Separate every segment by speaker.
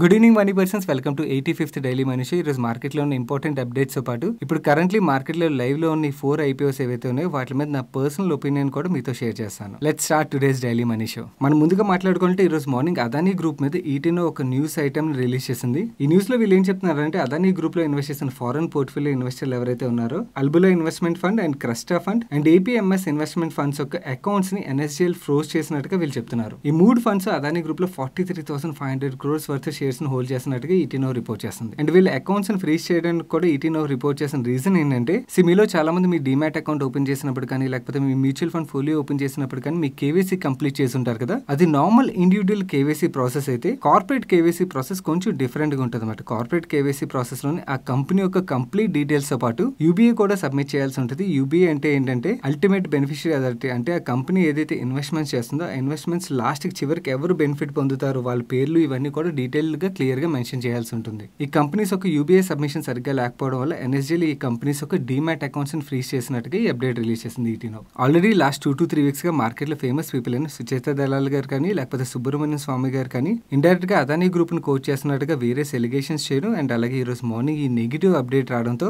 Speaker 1: good evening money persons welcome to eighty fifth daily మనిషి ఈరోజు మార్కెట్లో ఉన్న ఇంపార్టెంట్ అప్డేట్స్తో పాటు ఇప్పుడు కరెంట్లీ మార్కెట్లో లైవ్లో ఉన్న ఫోర్ ఐపీఓస్ ఏవైతే ఉన్నాయో వాటి మీద నా పర్సనల్ ఒపీనియన్ కూడా మీతో షేర్ చేస్తాను let start today's daily money show మనం ముందుగా మాట్లాడుకుంటే ఈరోజు మార్నింగ్ అదానీ గ్రూప్ మీద ఈటీనో e ఒక న్యూస్ ఐటమ్ రిలీజ్ చేసింది ఈ న్యూస్లో వీళ్ళు ఏం చెప్తున్నారంటే అదానీ గ్రూప్లో ఇన్వెస్ట్ చేసిన ఫారెన్ పోర్ట్ఫోలియో ఇన్వెస్టర్లు ఎవరైతే ఉన్నారో Albula investment fund and Crusta fund and APMS investment funds యొక్క అకౌంట్స్ ని ఎన్ఎస్డిఎల్ ఫ్రోజ్ చేసినట్టుగా వీళ్ళు చెప్తున్నారు ఈ మూడు ఫండ్స్ అదానీ గ్రూప్లో forty three thousand five hundred crores worth షేర్స్ను హోల్డ్ చేసినట్టుగా ఈటీనో రిపోర్ట్ చేస్తుంది అండ్ వీళ్ళ అకౌంట్స్ని ఫ్రీజ్ చేయడానికి కూడా ఈటీనో రిపోర్ట్ చేసిన రీజన్ ఏంటంటే సి మీలో చాలా మంది మీ డిమాట్ అకౌంట్ ఓపెన్ చేసినప్పుడు కానీ లేకపోతే మీ మ్యూచువల్ ఫండ్ ఫోలియో ఓపెన్ చేసినప్పుడు కానీ మీ కేవీసీ కంప్లీట్ చేసి ఉంటారు కదా అది నార్మల్ ఇండివిజువల్ కేవీసీ ప్రాసెస్ అయితే కార్పొరేట్ కేవీసీ ప్రాసెస్ కొంచెం డిఫరెంట్గా ఉంటుంది అనమాట కార్పొరేట్ కేవీసీ లోని ఆ కంపెనీ యొక్క కంప్లీట్ డీటెయిల్స్తో పాటు యూబీఏ కూడా సబ్మిట్ చేయాల్సి ఉంటుంది యూబీఏ అంటే ఏంటంటే అల్టిమేట్ బెనిఫిషియరీ అథారిటీ అంటే ఆ కంపెనీ ఏదైతే ఇన్వెస్ట్మెంట్స్ చేస్తుందో ఆ ఇన్వెస్ట్మెంట్స్ కి చివరికి ఎవరు బెనిఫిట్ పొందుతారు వాళ్ళ పేర్లు ఇవన్నీ కూడా డీటెయిల్ డీటెయిల్డ్గా క్లియర్గా మెన్షన్ చేయాల్సి ఉంటుంది ఈ కంపెనీస్ ఒక యూబీఐ సబ్మిషన్ సరిగ్గా లేకపోవడం వల్ల ఎన్ఎస్జీలు ఈ కంపెనీస్ ఒక అకౌంట్స్ అకౌంట్స్ని ఫ్రీజ్ చేసినట్టుగా ఈ అప్డేట్ రిలీజ్ చేసింది ET Now already last two two three వీక్స్గా మార్కెట్లో ఫేమస్ పీపుల్ అయిన సుచేత దళాల్ గారు కానీ లేకపోతే సుబ్రహ్మణ్యం స్వామి గారు కానీ ఇండైరెక్ట్ గా అదానీ గ్రూప్ ను కోచ్ చేస్తున్నట్టుగా వేరియస్ ఎలిగేషన్స్ చేయడం అండ్ అలాగే ఈరోజు మార్నింగ్ ఈ నెగిటివ్ అప్డేట్ రావడంతో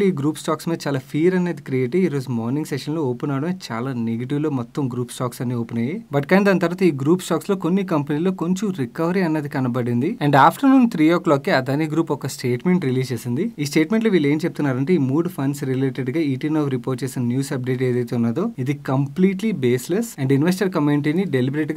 Speaker 1: లో ఈ గ్రూప్ స్టాక్స్ మీద చాలా ఫీర్ అనేది క్రియేట్ ఈ రోజు మార్నింగ్ లో ఓపెన్ అవడం చాలా నెగిటివ్ లో మొత్తం గ్రూప్ స్టాక్స్ అన్ని ఓపెన్ అయ్యాయి బట్ కానీ దాని తర్వాత ఈ గ్రూప్ స్టాక్స్ లో కొన్ని కంపెనీల్లో కొంచెం రికవరీ అనేది కనబడింది అండ్ ఆఫ్టర్నూన్ త్రీ ఓ కి అదానీ గ్రూప్ ఒక స్టేట్మెంట్ రిలీజ్ చేసింది ఈ స్టేట్మెంట్ లో వీళ్ళు ఏం చెప్తున్నారంటే ఈ మూడు ఫండ్స్ రిలేటెడ్ గా ఈటీన్ ఓ రిపోర్ట్ చేసిన న్యూస్ అప్డేట్ ఏదైతే ఉన్నదో ఇది కంప్లీట్లీ బేస్లెస్ అండ్ ఇన్వెస్టర్ కమ్యూనిటీని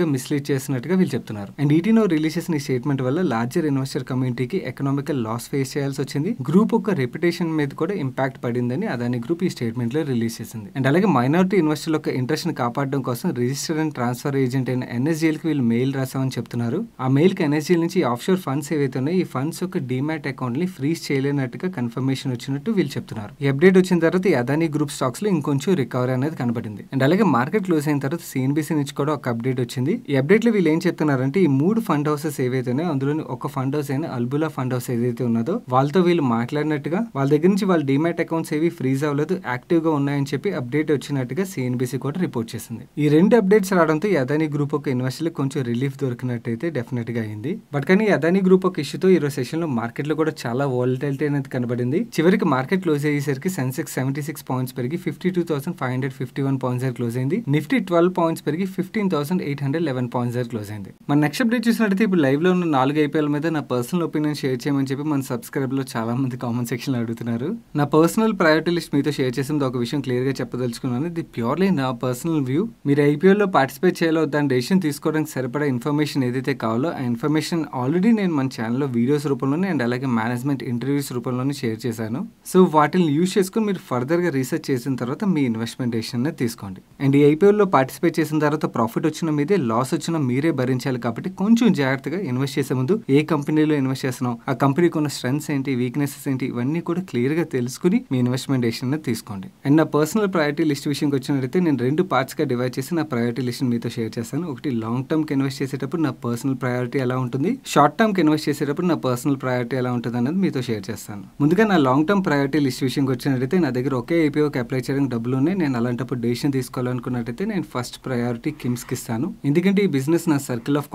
Speaker 1: గా మిస్లీడ్ చేసినట్టుగా వీళ్ళు చెప్తున్నారు అండ్ ఓ e రిలీజ్ చేసిన ఈ స్టేట్మెంట్ వల్ల లార్జర్ ఇన్వెస్టర్ కమ్యూనిటీకి ఎకనామికల్ లాస్ ఫేస్ చేయాల్సి వచ్చింది గ్రూప్ ఒక రెప్యుటేషన్ మీద కూడా ఇంపాక్ట్ పడిందని అదాని గ్రూప్ ఈ స్టేట్మెంట్ లో రిలీజ్ చేసింది అండ్ అలాగే మైనారిటీ ఇన్వెస్టర్ల యొక్క ఇంట్రెస్ట్ ని కాపాడడం కోసం రిజిస్టర్ అండ్ ట్రాన్స్ఫర్ ఏజెంట్ అయిన ఎన్ఎస్జిఎల్ కి వీళ్ళు మెయిల్ రాసామని చెప్తున్నారు ఆ మెయిల్ కి ఎన్ఎస్జిఎల్ నుంచి ఆఫ్షోర్ ఆఫ్షోర్ ఫండ్స్ ఏవైతే ఉన్నాయో ఈ ఫండ్స్ యొక్క డిమాట్ ని ఫ్రీజ్ చేయలేనట్టుగా కన్ఫర్మేషన్ వచ్చినట్టు వీళ్ళు చెప్తున్నారు ఈ అప్డేట్ వచ్చిన తర్వాత ఈ అదానీ గ్రూప్ లో ఇంకొంచెం రికవరీ అనేది కనబడింది అండ్ అలాగే మార్కెట్ క్లోజ్ అయిన తర్వాత సిఎన్బిసి నుంచి కూడా ఒక అప్డేట్ వచ్చింది ఈ లో వీళ్ళు ఏం చెప్తున్నారంటే ఈ మూడు ఫండ్ హౌసెస్ ఏవైతే ఉన్నాయో అందులోని ఒక ఫండ్ హౌస్ అయిన అల్బులా ఫండ్ హౌస్ ఏదైతే ఉన్నదో వాళ్ళతో వీళ్ళు మాట్లాడినట్టుగా వాళ్ళ దగ్గర నుంచి వాళ్ళ డిమాట్ అకౌంట్స్ ఏవి ఫ్రీజ్ అవ్వలేదు గా ఉన్నాయని చెప్పి అప్డేట్ వచ్చినట్టుగా సిఎన్బిసి కూడా రిపోర్ట్ చేసింది ఈ రెండు అప్డేట్స్ రావడంతో అదానీ గ్రూప్ ఒక ఇన్వెస్టర్లకు కొంచెం రిలీఫ్ దొరికినట్టయితే గా అయింది బట్ కానీ అదానీ గ్రూప్ ఒక ఇష్యూతో ఈరోజు సెషన్లో మార్కెట్లో కూడా చాలా వాలిటాలిటీ అనేది కనబడింది చివరికి మార్కెట్ క్లోజ్ అయ్యేసరికి సెన్సెక్స్ సెవెంటీ సిక్స్ పాయింట్స్ పెరిగి fifty two thousand five hundred fifty one points దగ్గర క్లోజ్ అయింది నిఫ్టీ ట్వెల్వ్ పాయింట్స్ పెరిగి fifteen thousand eight hundred eleven points దగ్గర క్లోజ్ అయింది మన నెక్స్ట్ అప్డేట్ చూసినట్టు ఇప్పుడు లైవ్లో ఉన్న నాలుగు ఐపీఎల్ మీద నా పర్సనల్ ఒపీనియన్ షేర్ చేయమని చెప్పి మన లో చాలా మంది కామెంట్ లో అడుగుతున్నారు నా పర్సనల్ ప్రయారిటీ లిస్ట్ మీతో షేర్ చేసింది ఒక విషయం క్లియర్గా చెప్పదలుచుకున్నాను ఇది ప్యూర్లీ నా పర్సనల్ వ్యూ మీరు లో పార్టిసిపేట్ చేయాలో దాని డెసిషన్ తీసుకోవడానికి సరిపడా ఇన్ఫర్మేషన్ ఏదైతే కావాలో ఆ ఇన్ఫర్మేషన్ ఆల్రెడీ నేను మన ఛానల్లో వీడియోస్ రూపంలోనే అండ్ అలాగే మేనేజ్మెంట్ ఇంటర్వ్యూస్ రూపంలోనే షేర్ చేశాను సో వాటిని యూజ్ చేసుకుని మీరు ఫర్దర్గా రీసెర్చ్ చేసిన తర్వాత మీ ఇన్వెస్ట్మెంట్ డెసిషన్ తీసుకోండి అండ్ ఈ ఐపీఎల్లో పార్టిసిపేట్ చేసిన తర్వాత ప్రాఫిట్ వచ్చిన మీదే లాస్ వచ్చిన మీరే భరించాలి కాబట్టి కొంచెం జాగ్రత్తగా ఇన్వెస్ట్ చేసే ముందు ఏ కంపెనీలో ఇన్వెస్ట్ చేస్తున్నాం ఆ కంపెనీకి ఉన్న స్ట్రెంగ్స్ ఏంటి వీక్నెసెస్ ఏంటి ఇవన్నీ కూడా క్లియర్గా తెలుసుకుని మీ ఇన్వెస్ట్మెంట్ డెసిషన్ తీసుకోండి అండ్ నా పర్సనల్ ప్రయారిటీ లిస్ట్ విషయంకి వచ్చినట్లయితే నేను రెండు పార్ట్స్గా డివైడ్ చేసి నా ప్రయారిటీ లిస్ట్ మీతో షేర్ చేస్తాను ఒకటి లాంగ్ టర్మ్కి ఇన్వెస్ట్ చేసేటప్పుడు నా పర్సనల్ ప్రయారిటీ ఎలా ఉంటుంది షార్ట్ టర్మ్కి ఇన్వెస్ట్ చేసేటప్పుడు నా పర్సనల్ ప్రయారిటీ ఎలా ఉంటుంది అనేది మీతో షేర్ చేస్తాను ముందుగా నా లాంగ్ టర్మ్ ప్రయారిటీ లిస్ట్ విషయం వచ్చినట్టయితే నా దగ్గర ఒకే ఏపీఓకి అప్లై చేయడానికి డబ్బులు ఉన్నాయి నేను అలాంటప్పుడు డెసిషన్ తీసుకోవాలనుకున్నట్టయితే నేను ఫస్ట్ ప్రయారిటీ కిమ్స్కి ఇస్తాను ఎందుకంటే ఈ బిజినెస్ నా సర్కిల్ ఆఫ్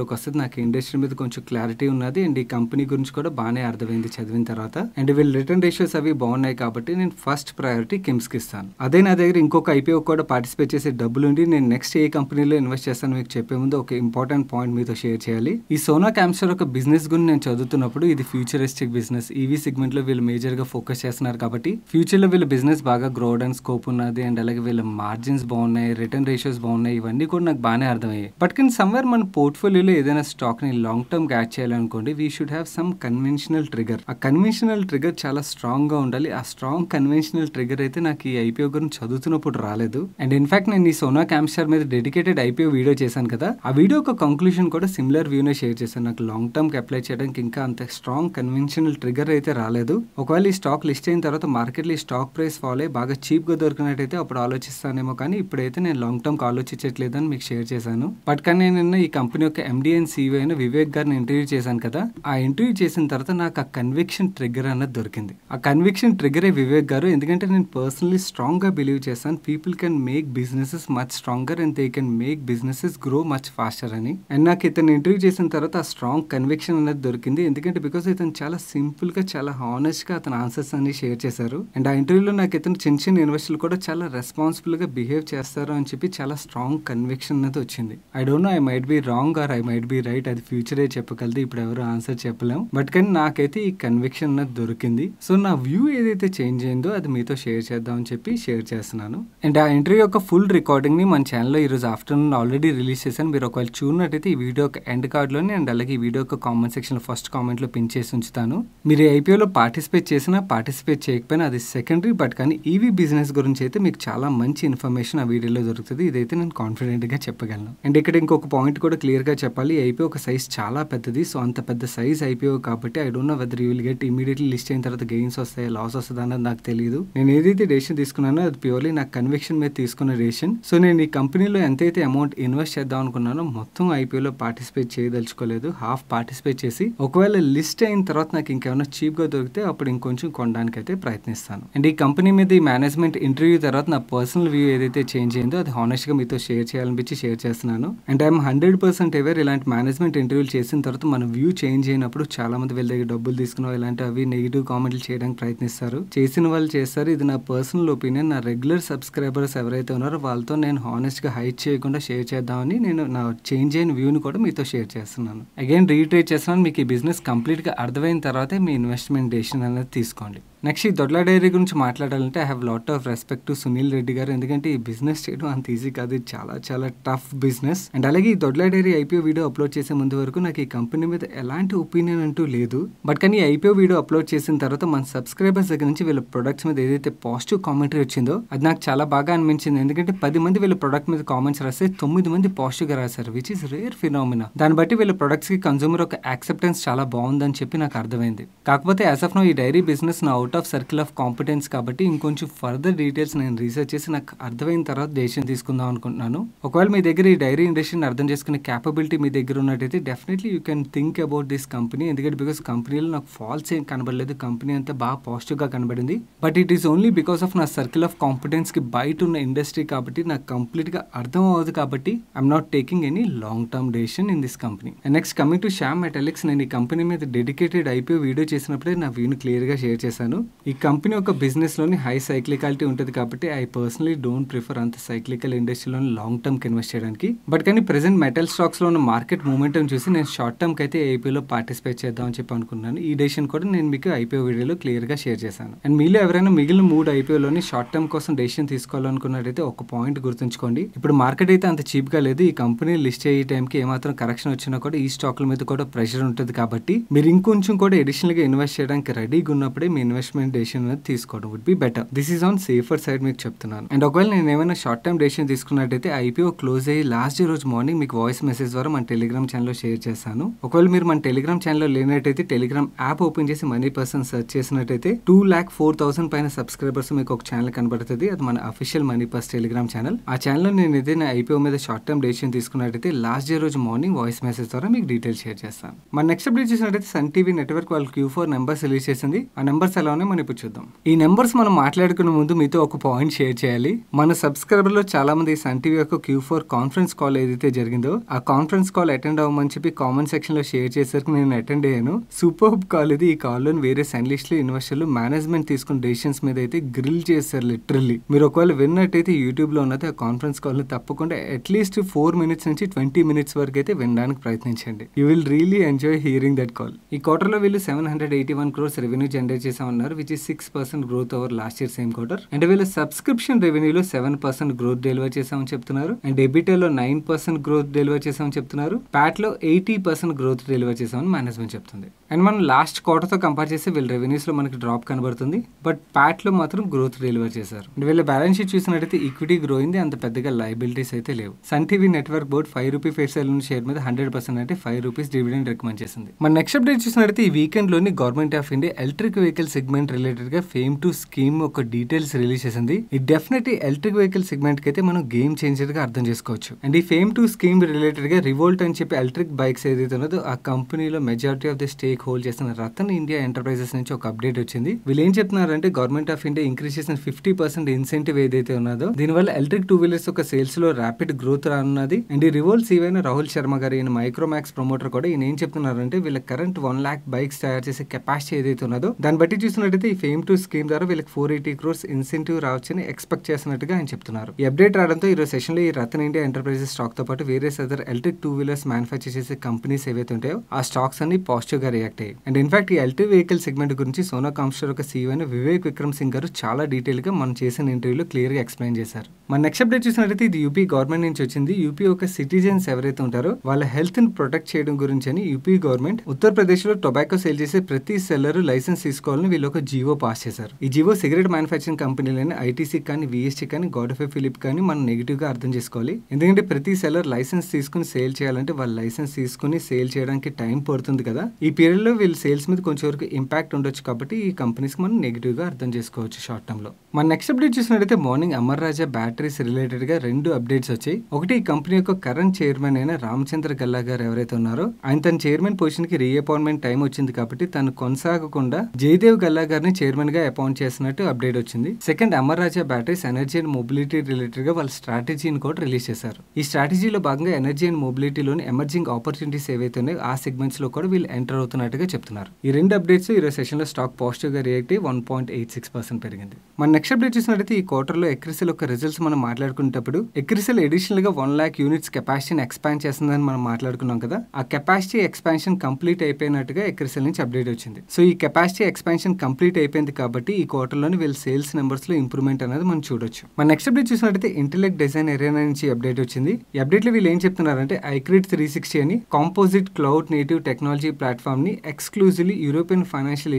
Speaker 1: లోకి వస్తుంది నాకు ఇండస్ట్రీ మీద కొంచెం క్లారిటీ ఉన్నది అండ్ ఈ కంపెనీ గురించి కూడా బాగానే అర్థమైంది చదివిన తర్వాత అండ్ వీళ్ళు రిటర్న్ రేషియోస్ అవి బాగున్నాయి కాబట్టి నేను ఫస్ట్ ప్రయారిటీ కిమ్స్కి ఇస్తాను అదే నా దగ్గర ఇంకొక ఐపీఓ కూడా పార్టిసిపేట్ చేసే డబ్బులు ఉండి నేను నెక్స్ట్ ఏ కంపెనీలో ఇన్వెస్ట్ చేస్తాను మీకు చెప్పే ముందు ఒక ఇంపార్టెంట్ పాయింట్ మీతో షేర్ చేయాలి ఈ సోనా క్యాంప్స్ సార్ ఒక బిజినెస్ గురించి నేను చదువుతున్నప్పుడు ఇది ఫ్యూచరిస్టిక్ బిజినెస్ ఈవీ లో వీళ్ళు మేజర్ గా ఫోకస్ చేస్తున్నారు కాబట్టి ఫ్యూచర్ లో వీళ్ళ బిజినెస్ బాగా గ్రో అవడానికి స్కోప్ ఉన్నది అండ్ అలాగే వీళ్ళ మార్జిన్స్ బాగున్నాయి రిటర్న్ రేషియోస్ బాగున్నాయి ఇవన్నీ కూడా నాకు బాగానే అర్థమయ్యాయి బట్ కానీ సమ్వేర్ మన పోర్ట్ఫోలియోలో ఏదైనా స్టాక్ ని లాంగ్ టర్మ్ క్యాచ్ చేయాలనుకోండి we should have some conventional trigger ఆ కన్వెన్షనల్ ట్రిగర్ చాలా స్ట్రాంగ్ గా ఉండాలి ఆ స్ట్రాంగ్ కన్వెన్షనల్ ట్రిగర్ అయితే నాకు ఈ ఐపీఓ గురించి చదువుతున్నప్పుడు రాలేదు అండ్ ఇన్ఫాక్ట్ నేను ఈ సోనా క్యాంప్ మీద డెడికేటెడ్ ఐపీఓ వీడియో చేశాను కదా ఆ వీడియో ఒక కంక్లూషన్ కూడా సిమిలర్ వ్యూనే షేర్ చేశాను నాకు లాంగ్ టర్మ్కి అప్లై చేయడానికి ఇంకా అంత స్ట్రాంగ్ కన్వెన్షనల్ ట్రిగర్ అయితే రాలేదు ఒకవేళ ఈ స్టాక్ లిస్ట్ అయిన తర్వాత మార్కెట్లో ఈ స్టాక్ ప్రైస్ ఫాల్ అయ్యి బాగా చీప్గా దొరికినట్టయితే అప్పుడు ఆలోచిస్తానేమో కానీ ఇప్పుడైతే నేను లాంగ్ టర్మ్కి ఆలోచించట్లేదని మీకు షేర్ చేశాను బట్ కానీ నేను నిన్న ఈ కంపెనీ యొక్క ఎండి అండ్ సిఇఓ అయిన వివేక్ గారిని ఇంటర్వ్యూ చేశాను కదా ఆ ఇంటర్వ్యూ చేసిన తర్వాత నాకు ఆ కన్విక్షన్ ట్రిగ్గర్ అన్నది దొరికింది ఆ కన్విక్షన్ ట్రిగ్గరే వివేక్ గారు ఎందుకంటే నేను పర్సనలీ స్ట్రాంగ్గా బిలీవ్ చేశాను people can make businesses much stronger and they can make businesses grow much faster అని అండ్ నాకు ఇతను ఇంటర్వ్యూ చేసిన తర్వాత ఆ స్ట్రాంగ్ స్ట్రాంగ్ కన్విక్షన్ అనేది దొరికింది ఎందుకంటే బికాస్ ఇతను చాలా సింపుల్గా చాలా హానెస్ట్గా అతను ఆన్సర్స్ అన్ని షేర్ చేశారు అండ్ ఆ ఇంటర్వ్యూలో నాకు ఇతను చిన్న చిన్న ఇన్వెస్టర్లు కూడా చాలా రెస్పాన్సిబుల్గా బిహేవ్ చేస్తారు అని చెప్పి చాలా స్ట్రాంగ్ కన్విక్షన్ అనేది వచ్చింది I don't know I might be wrong or I might be right అది ఫ్యూచరే చెప్పగలదు ఇప్పుడు ఎవరు ఆన్సర్ చెప్పలేము బట్ కానీ నాకైతే ఈ కన్విక్షన్ అనేది దొరికింది సో నా వ్యూ ఏదైతే చేంజ్ అయిందో అది మీతో షేర్ చేద్దాం అని చెప్పి షేర్ చేస్తున్నాను అండ్ ఆ ఇంటర్వ్యూ యొక్క ఫుల్ రికార్డింగ్ని మన ఛానల్లో ఈరోజు ఆఫ్టర్నూన్ ఆల్రెడీ రిలీజ్ చేశాను మీరు ఒకవేళ చూడనట్టయితే ఈ వీడియో ఎండ్ కార్డ్లోనే అండ్ అలాగే వీడియో యొక్క కామెంట్ సెక్షన్లో ఫస్ట్ కామెంట్లో పిన్ చేసి ఉంచుతాను మీరు ఐపీఓలో పార్టిసిపేట్ చేసినా పార్టిసిపేట్ చేయకపోయినా అది సెకండరీ బట్ కానీ ఈవీ e బిజినెస్ గురించి అయితే మీకు చాలా మంచి ఇన్ఫర్మేషన్ ఆ వీడియోలో దొరుకుతుంది ఇదైతే నేను కాన్ఫిడెంట్గా చెప్పగలను అండ్ ఇక్కడ ఇంకొక పాయింట్ కూడా క్లియర్గా చెప్పాలి ఐపీఓ ఒక సైజ్ చాలా పెద్దది సో అంత పెద్ద సైజ్ ఐపీఓ కాబట్టి I don't know whether you will get immediately list అయిన తర్వాత గెయిన్స్ వస్తాయి లాస్ వస్తుందా అన్నది నాకు తెలియదు నేను ఏదైతే డేషన్ తీసుకున్నానో అది ప్యూర్లీ నా కన్విక్షన్ మీద తీసుకున్న రేషన్ సో నేను ఈ కంపెనీలో ఎంతైతే అమౌంట్ ఇన్వెస్ట్ చేద్దాం అనుకున్నానో మొత్తం ఐపీఓలో పార్టిసిపేట్ చేయదలుచుకోలేదు హాఫ్ హాఫ్ పార్టిసిపేట్ చేసి ఒకవేళ లిస్ట్ అయిన తర్వాత నాకు ఇంకేమైనా చీప్గా దొరికితే అప్పుడు ఇంకొంచెం కొనడానికి అయితే ప్రయత్నిస్తాను అండ్ ఈ కంపెనీ మీద ఈ మేనేజ్మెంట్ ఇంటర్వ్యూ తర్వాత నా పర్సనల్ వ్యూ ఏదైతే చేంజ్ అయిందో అది హానెస్ట్గా మీతో షేర్ చేయాలనిపించి షేర్ చేస్తున్నాను and I'm hundred percent ever ఇలాంటి మేనేజ్మెంట్ ఇంటర్వ్యూలు చేసిన తర్వాత మన వ్యూ చేంజ్ అయినప్పుడు చాలా మంది వీళ్ళ దగ్గర డబ్బులు తీసుకున్న ఇలాంటి అవి నెగిటివ్ కామెంట్లు చేయడానికి ప్రయత్నిస్తారు చేసిన వాళ్ళు చేస్తారు ఇది నా పర్సనల్ ఒపీనియన్ నా రెగ్యులర్ సబ్స్క్రైబర్స్ ఎవరైతే ఉన్నారో వాళ్ళతో నేను హానెస్ట్గా హైట్ చేయకుండా షేర్ చేద్దామని నేను నా చేంజ్ అయిన వ్యూని కూడా మీతో షేర్ చేస్తున్నాను అగైన్ రీట్రేట్ చేస్తున్నాను మీకు ఈ బిజినెస్ కంప్లీట్గా అర్థమైన తర్వాతే మీ ఇన్వెస్ట్మెంట్ డెసిషన్ అనేది తీసుకోండి నెక్స్ట్ ఈ దొడ్ల డైరీ గురించి మాట్లాడాలంటే I have lot of respect to Sunil Reddy garu ఎందుకంటే ఈ బిజినెస్ చేయడం అంత ఈజీ కాదు ఇది చాలా చాలా టఫ్ బిజినెస్ అండ్ అలాగే ఈ Dodla dairy IPO video upload చేసే ముందు వరకు నాకు ఈ కంపెనీ మీద ఎలాంటి ఒపీనియన్ అంటూ లేదు బట్ కానీ ఐపీఓ వీడియో అప్లోడ్ చేసిన తర్వాత మన సబ్స్క్రైబర్స్ దగ్గర నుంచి వీళ్ళ ప్రొడక్ట్స్ మీద ఏదైతే పాజిటివ్ కామెంటరీ వచ్చిందో అది నాకు చాలా బాగా అనిపించింది ఎందుకంటే పది మంది వీళ్ళ ప్రొడక్ట్ మీద కామెంట్స్ రాస్తే తొమ్మిది మంది పాజిటివ్ గా రాశారు విచ్ ఇస్ రేర్ ఫినామినా దాన్ని బట్టి వీళ్ళ ప్రొడక్ట్స్ కి కన్సూమర్ ఒక యాక్సెప్టెన్స్ చాలా బాగుందని చెప్పి నాకు అర్థమైంది కాకపోతే యాజ్ ఆఫ్ నో ఈ డైరీ బిజినెస్ నా out out of circle of competence కాబట్టి ఇంకొంచెం ఫర్దర్ డీటెయిల్స్ నేను రీసెర్చ్ చేసి నాకు అర్థమైన తర్వాత డెసిషన్ తీసుకుందాం అనుకుంటున్నాను ఒకవేళ మీ దగ్గర ఈ డైరీ ఇండస్ట్రీని అర్థం చేసుకునే క్యాపబిలిటీ మీ దగ్గర ఉన్నట్టయితే definitely you can think about this company ఎందుకంటే బికాస్ కంపెనీలో నాకు ఫాల్స్ ఏం కనబడలేదు కంపెనీ అంతా బాగా పాజిటివ్గా కనబడింది but it is only because of నా సర్కిల్ ఆఫ్ కాంపిటెన్స్కి బయట ఉన్న ఇండస్ట్రీ కాబట్టి నాకు కంప్లీట్గా అర్థం అవ్వదు కాబట్టి I'm not taking any long term decision in this company and next coming to అట్ మెటాలిక్స్ నేను ఈ కంపెనీ మీద డెడికేటెడ్ అయిపోయి వీడియో చేసినప్పుడే నా వ్యూని క్లియర్గా షేర్ చేశాను అంటున్నాడు ఈ కంపెనీ యొక్క బిజినెస్లోని హై సైక్లికాలిటీ ఉంటుంది కాబట్టి ఐ పర్సనలీ డోంట్ ప్రిఫర్ అంత సైక్లికల్ ఇండస్ట్రీలోని లాంగ్ టర్మ్కి ఇన్వెస్ట్ చేయడానికి బట్ కానీ ప్రెసెంట్ మెటల్ స్టాక్స్లో ఉన్న మార్కెట్ మూమెంట్ చూసి నేను షార్ట్ టర్మ్కి అయితే ఏపీలో పార్టిసిపేట్ చేద్దాం అని చెప్పి అనుకున్నాను ఈ డెసిషన్ కూడా నేను మీకు ఐపీఓ వీడియోలో క్లియర్గా షేర్ చేశాను అండ్ మీలో ఎవరైనా మిగిలిన మూడు ఐపీఓలోని షార్ట్ టర్మ్ కోసం డెసిషన్ తీసుకోవాలనుకున్నట్టయితే ఒక పాయింట్ గుర్తుంచుకోండి ఇప్పుడు మార్కెట్ అయితే అంత చీప్గా లేదు ఈ కంపెనీ లిస్ట్ అయ్యే టైంకి ఏమాత్రం కరెక్షన్ వచ్చినా కూడా ఈ స్టాక్ల మీద కూడా ప్రెషర్ ఉంటుంది కాబట్టి మీరు ఇంకొంచెం కూడా అడిషనల్గా ఇన్వెస్ట్ చేయడానికి రెడీగా ఉన్నప్పుడే మీ ఇన్వెస్ట్ ఇన్వెస్ట్మెంట్ డెసిషన్ అనేది తీసుకోవడం would be better this is on safer side మీకు చెప్తున్నాను అండ్ ఒకవేళ నేను ఏమైనా షార్ట్ టైం డెసిషన్ తీసుకున్నట్టయితే ఐపీఓ క్లోజ్ అయ్యి లాస్ట్ రోజు మార్నింగ్ మీకు వాయిస్ మెసేజ్ ద్వారా మన టెలిగ్రామ్ ఛానల్లో షేర్ చేస్తాను ఒకవేళ మీరు మన టెలిగ్రామ్ ఛానల్లో లేనట్టయితే టెలిగ్రామ్ యాప్ ఓపెన్ చేసి మనీ పర్సన్ సెర్చ్ చేసినట్టయితే టూ ల్యాక్ ఫోర్ థౌసండ్ పైన సబ్స్క్రైబర్స్ మీకు ఒక ఛానల్ కనబడుతుంది అది మన official money purse Telegram channel ఆ లో నేను ఏదైనా ఐపీఓ మీద షార్ట్ టైం డెసిషన్ తీసుకున్నట్టయితే లాస్ట్ డే రోజు మార్నింగ్ వాయిస్ మెసేజ్ ద్వారా మీకు డీటెయిల్స్ షేర్ చేస్తాను మన నెక్స్ట్ అప్డేట్ చూసినట్టయితే సన్ టీవీ నెట్వర్క్ వాళ్ళు క్యూ ఫోర్ నెంబర్స్ రిలీజ్ చేసింది ఆ నెంబర్స్ ఎలా కిందనే మనం చూద్దాం ఈ నెంబర్స్ మనం మాట్లాడుకునే ముందు మీతో ఒక పాయింట్ షేర్ చేయాలి మన సబ్స్క్రైబర్లో చాలా మంది సన్ టీవీ యొక్క క్యూ ఫోర్ కాన్ఫరెన్స్ కాల్ ఏదైతే జరిగిందో ఆ కాన్ఫరెన్స్ కాల్ అటెండ్ అవ్వమని చెప్పి కామెంట్ సెక్షన్ లో షేర్ చేసరికి నేను అటెండ్ అయ్యాను సూపర్ కాల్ ఇది ఈ లోని వేరే లు ఇన్వెస్టర్లు మేనేజ్మెంట్ తీసుకున్న డెసిషన్స్ మీద అయితే గ్రిల్ చేశారు లిటరల్లీ మీరు ఒకవేళ విన్నట్టయితే యూట్యూబ్ లో ఉన్నది ఆ కాన్ఫరెన్స్ కాల్ తప్పకుండా అట్లీస్ట్ ఫోర్ మినిట్స్ నుంచి ట్వంటీ మినిట్స్ వరకు అయితే వినడానికి ప్రయత్నించండి you will really enjoy hearing that call ఈ లో వీళ్ళు seven hundred eighty one crores revenue generate చేసామన్నారు ఉన్నారు which is six percent growth over last year same quarter and వీళ్ళ సబ్స్క్రిప్షన్ రెవెన్యూ లో సెవెన్ పర్సెంట్ గ్రోత్ డెలివర్ చేశామని చెప్తున్నారు అండ్ లో నైన్ పర్సెంట్ గ్రోత్ డెలివర్ చేశామని చెప్తున్నారు ప్యాట్ లో ఎయిటీ పర్సెంట్ గ్రోత్ డెలివర్ చేశామని మేనేజ్మెంట్ చెప్తుంది అండ్ మనం లాస్ట్ క్వార్టర్తో కంపేర్ చేస్తే వీళ్ళ లో మనకి డ్రాప్ కనబడుతుంది బట్ ప్యాట్ లో మాత్రం గ్రోత్ డెలివర్ చేశారు అండ్ వీళ్ళ బ్యాలెన్స్ షీట్ చూసినట్టయితే ఈక్విటీ గ్రో అయింది అంత పెద్దగా లైబిలిటీస్ అయితే లేవు Sun TV network board five rupee face share మీద హండ్రెడ్ పర్సెంట్ అంటే ఫైవ్ రూపీస్ డివిడెండ్ రికమెండ్ చేసింది మన నెక్స్ట్ అప్డేట్ చూసినట్టయితే ఈ లోని government of India electric vehicle segment segment related గా ఫేమ్ టు స్కీమ్ ఒక డీటెయిల్స్ రిలీజ్ చేసింది ఇది డెఫినెట్లీ ఎలక్ట్రిక్ వెహికల్ సెగ్మెంట్ కి అయితే మనం గేమ్ చేంజర్ గా అర్థం చేసుకోవచ్చు అండ్ ఈ ఫేమ్ టు స్కీమ్ రిలేటెడ్ గా రివోల్ట్ అని చెప్పి ఎలక్ట్రిక్ బైక్స్ ఏదైతే ఉన్నదో ఆ కంపెనీలో majority of the stake hold చేసిన రతన్ ఇండియా ఎంటర్ప్రైజెస్ నుంచి ఒక అప్డేట్ వచ్చింది వీళ్ళు ఏం చెప్తున్నారంటే గవర్నమెంట్ ఆఫ్ ఇండియా ఇంక్రీస్ చేసిన ఫిఫ్టీ పర్సెంట్ ఇన్సెంటివ్ ఏదైతే ఉన్నదో దీనివల్ల ఎలక్ట్రిక్ టూ వీలర్స్ ఒక సేల్స్ లో ర్యాపిడ్ గ్రోత్ రానున్నది అండ్ ఈ రివోల్ సీవైన రాహుల్ శర్మ గారు ఈయన మైక్రోమాక్స్ ప్రమోటర్ కూడా ఈయన ఏం చెప్తున్నారంటే వీళ్ళ కరెంట్ వన్ లాక్ బైక్స్ తయారు చేసే కెపాసిటీ ఏదైతే ఉన్నదో దాన్ని బట్టి చూసిన చూసుకున్నట్టయితే ఈ ఫేమ్ టూ స్కీమ్ ద్వారా వీళ్ళకి ఫోర్ ఎయిటీ క్రోర్స్ ఇన్సెంటివ్ రావచ్చని ఎక్స్పెక్ట్ చేసినట్టుగా ఆయన చెప్తున్నారు ఈ అప్డేట్ రావడంతో ఈరోజు సెషన్లో ఈ రతన్ ఇండియా ఎంటర్ప్రైజెస్ స్టాక్ తో పాటు various other electric two wheelers manufacture చేసే కంపెనీస్ ఏవైతే ఉంటాయో ఆ స్టాక్స్ అన్ని గా రియాక్ట్ అయ్యాయి అండ్ ఇన్ఫాక్ట్ ఈ ఎలక్ట్రిక్ వెహికల్ సెగ్మెంట్ గురించి సోనా కాంస్టర్ ఒక సీఈఓ e అయిన వివేక్ విక్రమ్ సింగ్ గారు చాలా డీటెయిల్ గా మనం చేసిన ఇంటర్వ్యూలో క్లియర్గా ఎక్స్ప్లెయిన్ చేశారు మన నెక్స్ట్ అప్డేట్ చూసినట్లయితే ఇది యూపీ గవర్నమెంట్ నుంచి వచ్చింది యూపీ ఒక సిటిజన్స్ ఎవరైతే ఉంటారో వాళ్ళ హెల్త్ ను ప్రొటెక్ట్ చేయడం గురించి అని యూపీ గవర్నమెంట్ ఉత్తరప్రదేశ్లో టొబాకో సేల్ చేసే ప్రతి సెల్లర్ లైసెన్స్ తీసుకోవాలని వీళ్ళు ఒక జియో పాస్ చేశారు ఈ జియో సిగరెట్ మ్యానుఫాక్చరింగ్ కంపెనీలని ఐటీసీ కానీ విఎస్టీ కానీ గాడ్ ఆఫ్ ఫిలిప్ కానీ మనం నెగిటివ్ గా అర్థం చేసుకోవాలి ఎందుకంటే ప్రతి సెలర్ లైసెన్స్ తీసుకుని సేల్ చేయాలంటే వాళ్ళు లైసెన్స్ తీసుకుని సేల్ చేయడానికి టైం పడుతుంది కదా ఈ పీరియడ్ లో వీళ్ళు సేల్స్ మీద కొంచెం వరకు ఇంపాక్ట్ ఉండొచ్చు కాబట్టి ఈ కంపెనీస్ మనం నెగిటివ్ గా అర్థం చేసుకోవచ్చు షార్ట్ టర్మ్ లో మన నెక్స్ట్ అప్డేట్ చూసినట్టయితే morning Amara Raja batteries related గా రెండు అప్డేట్స్ వచ్చాయి ఒకటి ఈ కంపెనీ యొక్క కరెంట్ చైర్మన్ అయిన రామచంద్ర గల్లా గారు ఎవరైతే ఉన్నారో ఆయన తన చైర్మన్ పొజిషన్ కి రీఅపాయింట్మెంట్ టైం వచ్చింది కాబట్టి తను కొనసాగకుండా జయదేవ్ గల్లా గారిని చైర్మన్ గా అపాయింట్ చేసినట్టు అప్డేట్ వచ్చింది second Amara Raja batteries energy and mobility related గా వాళ్ళ స్ట్రాటజీని కూడా రిలీజ్ చేశారు ఈ స్ట్రాటజీలో భాగంగా ఎనర్జీ అండ్ మొబిలిటీలోని ఎమర్జింగ్ ఆపర్చునిటీస్ ఏవైతే ఉన్నాయో ఆ సెగ్మెంట్స్ లో కూడా వీళ్ళు ఎంటర్ అవుతున్నట్టుగా చెప్తున్నారు ఈ రెండు అప్డేట్స్ రోజు సెషన్ లో స్టాక్ పాజిటివ్ గా రియాక్ట్ అయ్యి one point eight six percent పెరిగింది మన నెక్స్ట్ అప్డేట్ చూసినట్లయితే ఈ క్వార్టర్ లో ఎక్రిసెల్ యొక్క రిజల్ట్స్ మనం మాట్లాడుకునేటప్పుడు ఎక్రిసెల్ ఎడిషనల్ గా వన్ లాక్ యూనిట్స్ కెపాసిటీని ఎక్స్పాండ్ చేస్తుందని మనం మాట్లాడుకున్నాం కదా ఆ కెపాసిటీ ఎక్స్పాన్షన్ కంప్లీట్ అయిపోయినట్టుగా ఎక్రిసెల్ నుంచి అప్డేట్ వచ్చింది సో ఈ కెపాసిటీ ఎక్స్పాన్షన్ కంప్లీట్ అయిపోయింది కాబట్టి ఈ క్వార్టర్లోని వీళ్ళ సేల్స్ నెంబర్స్ లో ఇంప్రూవ్మెంట్ అనేది మనం చూడొచ్చు మన నెక్స్ట్ అప్డేట్ చూసినట్టయితే ఇంటెలెక్ట్ డిజైన్ ఏరియా నుంచి అప్డేట్ వచ్చింది ఈ అప్డేట్లో వీళ్ళు ఏం చెప్తున్నారంటే ఐక్రిట్ త్రీ సిక్స్టీ అని కాంపోజిట్ క్లౌడ్ నేటివ్ టెక్నాలజీ ప్లాట్ఫామ్ని ఎక్స్క్లూజివ్లీ యూరోపియన్ ఫైనాన్షియల్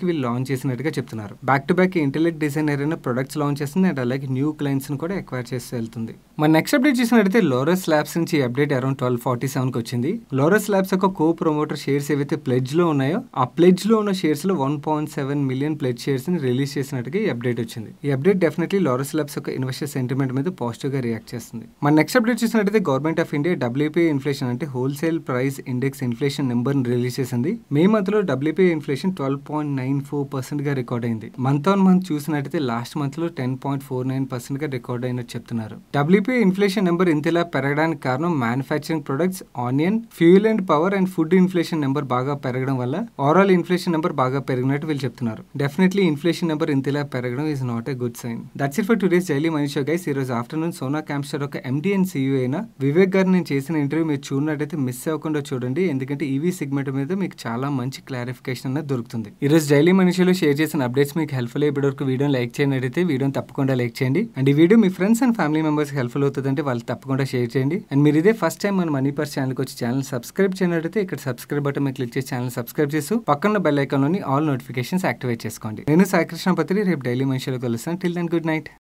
Speaker 1: కి వీళ్ళు లాంచ్ చేసినట్టుగా చెప్తున్నారు back to back Intellect design arena products launch చేస్తుంది అండ్ అలాగే న్యూ క్లయింట్స్ని కూడా ఎక్వైర్ చేసి వెళ్తుంది మన నెక్స్ట్ అప్డేట్ చూసినట్టయితే లోరస్ ల్యాబ్స్ నుంచి అప్డేట్ అరౌండ్ ట్వెల్వ్ ఫార్టీ సెవెన్కి వచ్చింది లోరస్ ల్యాబ్స్ యొక్క కో ప్రమోటర్ షేర్స్ ఏవైతే లో ఉన్నాయో ఆ లో ఉన్న షేర్స్లో one point seven seven million shares షేర్స్ని రిలీజ్ చేసినట్టుగా ఈ అప్డేట్ వచ్చింది ఈ అప్డేట్ డెఫినెట్లీ లోరస్ ల్యాబ్స్ యొక్క ఇన్వెస్టర్ సెంటిమెంట్ మీద పాజిటివ్గా రియాక్ట్ చేస్తుంది మన నెక్స్ట్ అప్డేట్ చూసినట్టు government of India WPI inflation అంటే wholesale price index inflation number release చేసింది మే మంత్ లో WPI inflation twelve point nine four గా రికార్డ్ అయింది మంత్ ఆన్ మంత్ చూసినట్టయితే లాస్ట్ మంత్ లో టెన్ పాయింట్ ఫోర్ నైన్ గా record అయినట్టు చెప్తున్నారు డబ్ల్యూపీఐ ఇన్ఫ్లేషన్ నెంబర్ ఇంతలా పెరగడానికి కారణం manufacturing products onion fuel and power and food inflation number బాగా పెరగడం వల్ల ఓవరాల్ ఇన్ఫ్లేషన్ నెంబర్ బాగా పెరిగినట్టు వీళ్ళు చెప్తారు చెప్తున్నారు డెఫినెట్లీ ఇన్ఫ్లేషన్ నెంబర్ ఇంతలా పెరగడం is not a good sign that's it for today's daily money show guys ఈ రోజు ఆఫ్టర్నూన్ సోనా క్యాంప్స్టర్ ఒక ఎండి అండ్ సీఈఓ అయినా వివేక్ గారు నేను చేసిన ఇంటర్వ్యూ మీరు చూడనట్టయితే మిస్ అవ్వకుండా చూడండి ఎందుకంటే ఈవీ e సెగ్మెంట్ మీద మీకు చాలా మంచి క్లారిఫికేషన్ అనేది దొరుకుతుంది ఈ రోజు డైలీ మనిషిలో షేర్ చేసిన అప్డేట్స్ మీకు హెల్ప్ఫుల్ ఇప్పటి వరకు వీడియో లైక్ చేయనట్టయితే వీడియోని తప్పకుండా లైక్ చేయండి అండ్ ఈ వీడియో మీ friends and family members helpful అవుతుందంటే వాళ్ళు తప్పకుండా షేర్ చేయండి అండ్ మీరు ఇదే ఫస్ట్ టైం మన మనీ పర్స్ ఛానల్ వచ్చి ఛానల్ సబ్స్క్రైబ్ చేయనట్టయితే ఇక్కడ సబ్స్క్రైబ్ బటన్ మీద క్లిక్ చేసి ఛానల్ సబ్స్క్రైబ్ చేసి పక్కన బెల్ ఐకాన్లోని ఆల్ నోటిఫికేషన్స్ యాక్టివేట్ చేసుకోండి నేను సాయి కృష్ణపతి రేపు డైలీ మనిషిలో కలుస్తాను టిల్ దెన్ గుడ్ నైట్